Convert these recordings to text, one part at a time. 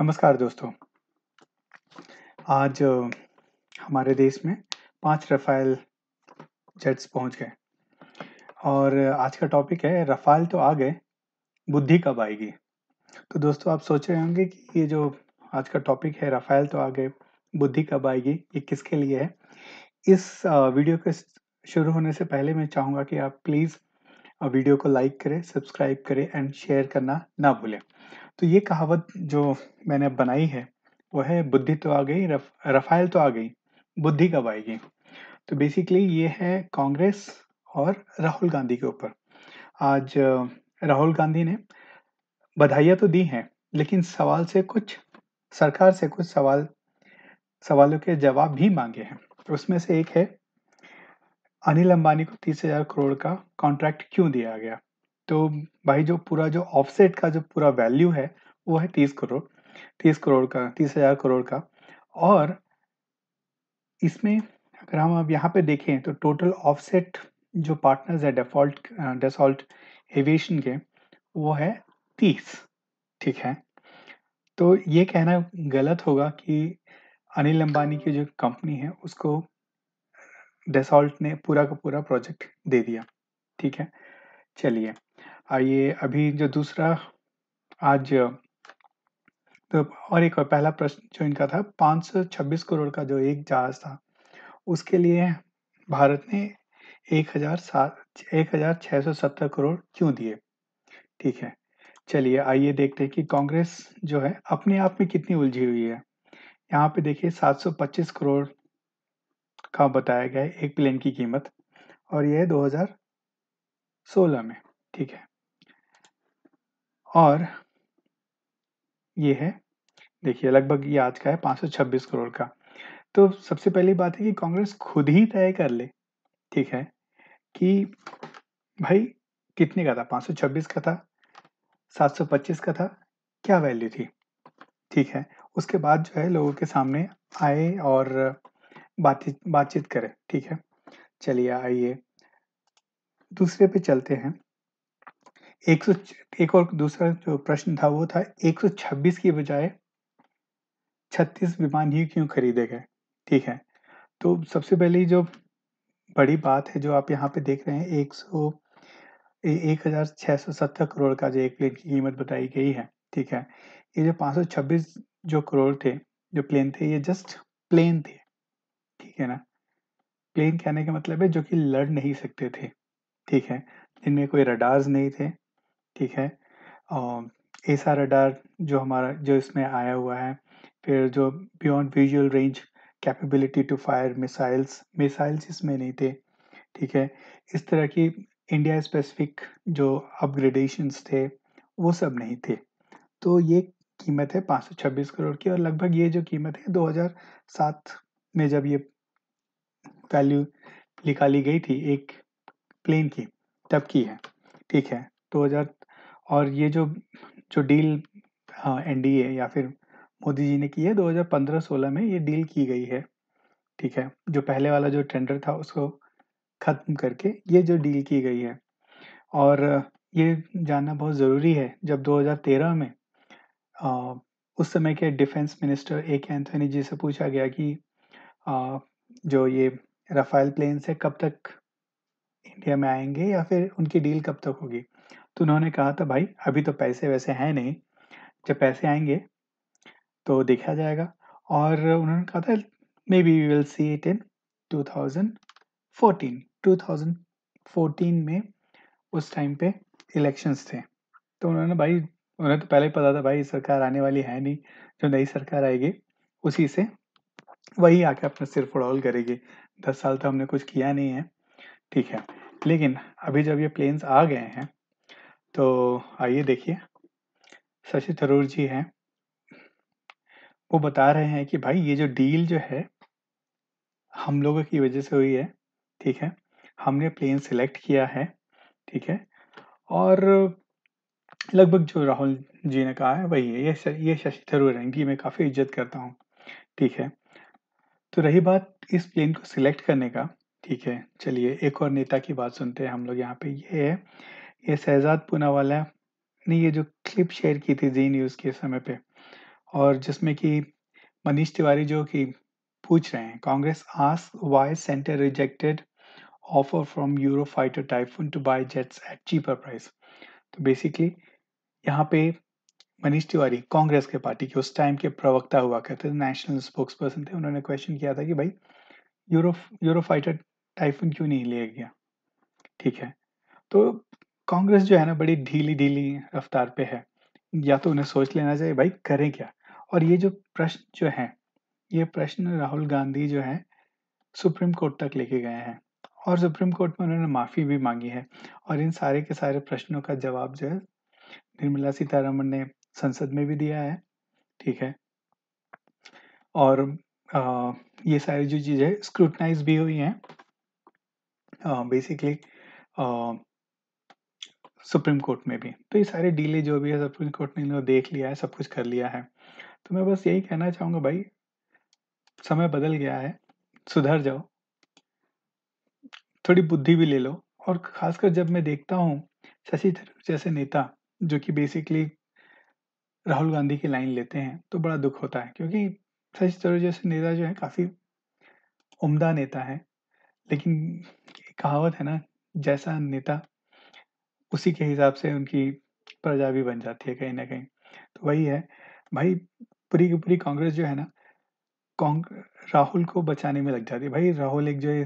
नमस्कार दोस्तों आज हमारे देश में पांच रफाल जेट्स पहुंच गए और आज का टॉपिक है रफाल तो आ गए बुद्धि कब आएगी तो दोस्तों आप सोच रहे होंगे कि ये जो आज का टॉपिक है रफाल तो आ गए बुद्धि कब आएगी ये किसके लिए है इस वीडियो के शुरू होने से पहले मैं चाहूँगा कि आप प्लीज़ वीडियो को लाइक करें सब्सक्राइब करें एंड शेयर करना ना भूलें तो ये कहावत जो मैंने बनाई है वो है बुद्धि तो आ गई रफ, रफाइल तो आ गई बुद्धि कब आएगी तो बेसिकली ये है कांग्रेस और राहुल गांधी के ऊपर आज राहुल गांधी ने बधाइयाँ तो दी हैं लेकिन सवाल से कुछ सरकार से कुछ सवाल सवालों के जवाब भी मांगे हैं उसमें से एक है अनिल अंबानी को तीस हजार करोड़ का कॉन्ट्रैक्ट क्यों दिया गया तो भाई जो पूरा जो ऑफसेट का जो पूरा वैल्यू है वो है तीस करोड़ तीस करोड़ का तीस हजार करोड़ का और इसमें अगर हम अब यहाँ पे देखें तो टोटल ऑफसेट जो पार्टनर्स है डेफॉल्ट डेसॉल्ट एविएशन के वो है तीस ठीक है तो ये कहना गलत होगा कि अनिल अंबानी की जो कंपनी है उसको डेसॉल्ट ने पूरा का पूरा प्रोजेक्ट दे दिया ठीक है चलिए आइए अभी जो दूसरा आज तो और एक और पहला प्रश्न जो इनका था 526 करोड़ का जो एक जहाज था उसके लिए भारत ने एक हजार सात एक हजार छह सौ सत्तर करोड़ क्यों दिए ठीक है चलिए आइए देखते हैं कि कांग्रेस जो है अपने आप में कितनी उलझी हुई है यहाँ पे देखिए 725 करोड़ का बताया गया है एक प्लेन की कीमत और यह 2016 में ठीक है और ये है देखिए लगभग ये आज का है 526 करोड़ का तो सबसे पहली बात है कि कांग्रेस खुद ही तय कर ले ठीक है कि भाई कितने का था 526 का था 725 का था क्या वैल्यू थी ठीक है उसके बाद जो है लोगों के सामने आए और बातचीत बातचीत करें ठीक है चलिए आइए दूसरे पे चलते हैं एक सौ एक और दूसरा जो प्रश्न था वो था 126 की बजाय 36 विमान ही क्यों खरीदे गए ठीक है तो सबसे पहले जो बड़ी बात है जो आप यहाँ पे देख रहे हैं एक सौ एक हजार छः सौ सत्तर करोड़ का जो एक प्लेन की कीमत बताई गई है ठीक है ये जो पाँच सौ छब्बीस जो करोड़ थे जो प्लेन थे ये जस्ट प्लेन थे ठीक है ना प्लेन कहने का मतलब है जो कि लड़ नहीं सकते थे ठीक है जिनमें कोई रडार्स नहीं थे ठीक है और एसा रडार जो हमारा जो इसमें आया हुआ है फिर जो beyond visual range capability to fire missiles missiles इसमें नहीं थे ठीक है इस तरह की इंडिया स्पेसिफिक जो अपग्रेडेशंस थे वो सब नहीं थे तो ये कीमत है 526 करोड़ की और लगभग ये जो कीमत है 2007 में जब ये वैल्यू निकाली गई थी एक प्लेन की तब की है ठीक है हज़ार और ये जो जो डील हाँ, एनडीए या फिर मोदी जी ने की है 2015-16 में ये डील की गई है ठीक है जो पहले वाला जो टेंडर था उसको ख़त्म करके ये जो डील की गई है और ये जानना बहुत ज़रूरी है जब 2013 में आ, उस समय के डिफेंस मिनिस्टर ए के एंथनी जी से पूछा गया कि आ, जो ये रफ़ाल प्लेन्स से कब तक इंडिया में आएंगे या फिर उनकी डील कब तक होगी तो उन्होंने कहा था भाई अभी तो पैसे वैसे हैं नहीं जब पैसे आएंगे तो देखा जाएगा और उन्होंने कहा था maybe we will see it in 2014 2014 में उस टाइम पे इलेक्शंस थे तो उन्होंने भाई उन्हें तो पहले ही पता था भाई सरकार आने वाली है नहीं जो नई सरकार आएगी उसी से वही आके अपना सिर फुड़ौल करेगी दस साल तो हमने कुछ किया नहीं है ठीक है लेकिन अभी जब ये प्लेन्स आ गए हैं तो आइए देखिए शशि थरूर जी हैं वो बता रहे हैं कि भाई ये जो डील जो है हम लोगों की वजह से हुई है ठीक है हमने प्लेन सिलेक्ट किया है ठीक है और लगभग जो राहुल जी ने कहा है वही है ये ये शशि थरूर हैं इनकी मैं काफ़ी इज्जत करता हूँ ठीक है तो रही बात इस प्लेन को सिलेक्ट करने का ठीक है चलिए एक और नेता की बात सुनते हैं हम लोग यहाँ पे ये है ये शहजाद पूना वाला ने ये जो क्लिप शेयर की थी जी न्यूज़ के समय पे और जिसमें कि मनीष तिवारी जो कि पूछ रहे हैं कांग्रेस आस why centre rejected offer from Eurofighter Typhoon to buy jets at cheaper price तो बेसिकली यहाँ पे मनीष तिवारी कांग्रेस के पार्टी के उस टाइम के प्रवक्ता हुआ करते थे नेशनल स्पोक्स पर्सन थे उन्होंने क्वेश्चन किया था कि भाई यूरो यूरो फाइटर टाइफून क्यों नहीं लिया गया ठीक है तो कांग्रेस जो है ना बड़ी ढीली ढीली रफ्तार पे है या तो उन्हें सोच लेना चाहिए भाई करें क्या और ये जो प्रश्न जो है ये प्रश्न राहुल गांधी जो है सुप्रीम कोर्ट तक लेके गए हैं और सुप्रीम कोर्ट में उन्होंने माफ़ी भी मांगी है और इन सारे के सारे प्रश्नों का जवाब जो है निर्मला सीतारमण ने संसद में भी दिया है ठीक है और आ, ये सारी जो चीज़ें स्क्रूटनाइज भी हुई हैं बेसिकली सुप्रीम कोर्ट में भी तो ये सारे डीले जो भी है सुप्रीम कोर्ट ने देख लिया है सब कुछ कर लिया है तो मैं बस यही कहना चाहूँगा भाई समय बदल गया है सुधर जाओ थोड़ी बुद्धि भी ले लो और खासकर जब मैं देखता हूँ शशि थरूर जैसे नेता जो कि बेसिकली राहुल गांधी की लाइन लेते हैं तो बड़ा दुख होता है क्योंकि शशि थरूर जैसे नेता जो है काफ़ी उम्दा नेता है लेकिन कहावत है ना जैसा नेता उसी के हिसाब से उनकी प्रजा भी बन जाती है कहीं ना कहीं तो वही है भाई पूरी की पूरी कांग्रेस जो है ना राहुल को बचाने में लग जाती है भाई राहुल एक जो है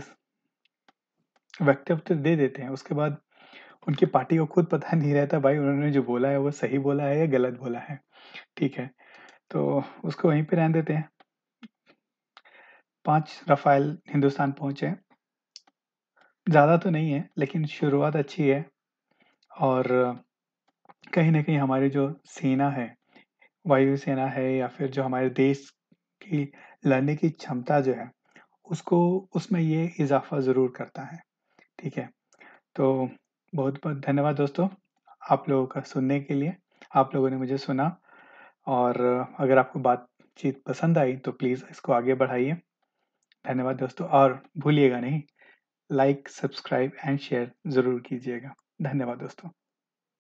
वक्तव्य तो दे देते हैं उसके बाद उनकी पार्टी को खुद पता नहीं रहता भाई उन्होंने जो बोला है वो सही बोला है या गलत बोला है ठीक है तो उसको वहीं पे रहने देते हैं पांच रफाइल हिंदुस्तान पहुंचे ज़्यादा तो नहीं है लेकिन शुरुआत अच्छी है और कहीं ना कहीं हमारे जो सेना है, वायुसेना है या फिर जो हमारे देश की लड़ने की क्षमता जो है, उसको उसमें ये इज़ाफ़ा ज़रूर करता है। ठीक है? तो बहुत-बहुत धन्यवाद दोस्तों, आप लोगों का सुनने के लिए। आप लोगों ने मुझे सुना और अगर आपको बातचीत पसंद आई तो प्लीज़ इसको आगे बढ़ाइए। धन्यवाद दोस्तों और भूलिएगा नहीं, लाइक, सब्सक्राइब एंड शेयर ज़रूर कीजिएगा। धन्यवाद दोस्तों